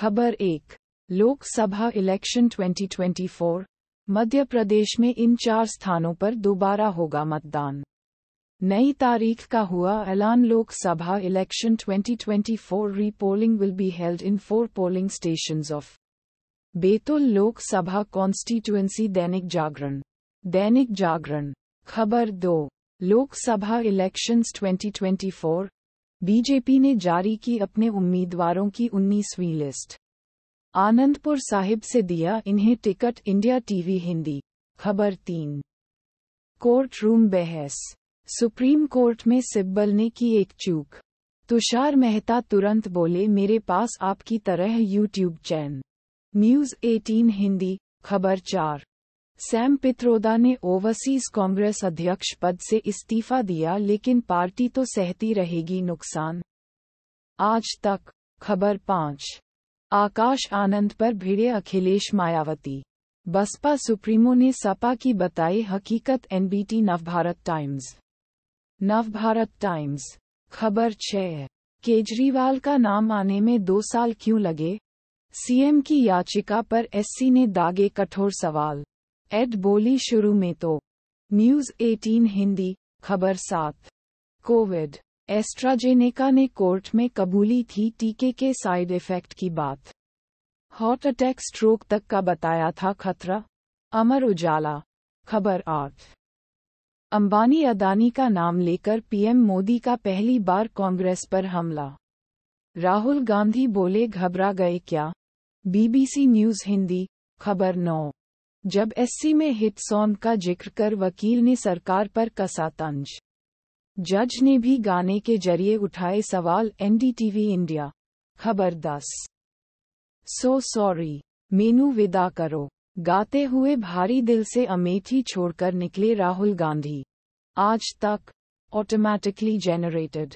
खबर एक लोकसभा इलेक्शन 2024 मध्य प्रदेश में इन चार स्थानों पर दोबारा होगा मतदान नई तारीख का हुआ ऐलान Lok Sabha election 2024 repolling will be held in four polling station of Betul Lok Sabha constituency Dainik Jagran दैनिक जागरण खबर दो लोकसभा इलेक्शंस 2024 बीजेपी ने जारी की अपने उम्मीदवारों की उन्नीसवीं लिस्ट आनंदपुर साहिब से दिया इन्हें टिकट इंडिया टीवी हिंदी खबर तीन कोर्ट रूम बहस सुप्रीम कोर्ट में सिब्बल ने की एक चूक तुषार मेहता तुरंत बोले मेरे पास आपकी तरह यूट्यूब चैन न्यूज 18 हिंदी खबर चार सैम पित्रोदा ने ओवरसीज कांग्रेस अध्यक्ष पद से इस्तीफा दिया लेकिन पार्टी तो सहती रहेगी नुकसान आज तक खबर पाँच आकाश आनंद पर भिड़े अखिलेश मायावती बसपा सुप्रीमो ने सपा की बताई हकीकत NBT Navbharat Times Navbharat Times खबर छः केजरीवाल का नाम आने में दो साल क्यों लगे सीएम की याचिका पर एससी ने दागे कठोर सवाल एड बोली शुरू में तो न्यूज 18 हिंदी खबर सात कोविड एस्ट्राजेनेका ने कोर्ट में कबूली थी टीके के साइड इफेक्ट की बात हार्ट अटैक स्ट्रोक तक का बताया था खतरा अमर उजाला खबर आठ अंबानी अदानी का नाम लेकर पीएम मोदी का पहली बार कांग्रेस पर हमला राहुल गांधी बोले घबरा गए क्या बीबीसी न्यूज हिंदी खबर नौ जब एससी में हिट सॉन्ग का जिक्र कर वकील ने सरकार पर कसा तंज जज ने भी गाने के जरिए उठाए सवाल एनडीटीवी इंडिया खबर दस सो सॉरी मेनू विदा करो गाते हुए भारी दिल से अमेठी छोड़कर निकले राहुल गांधी आज तक ऑटोमैटिकली जनरेटेड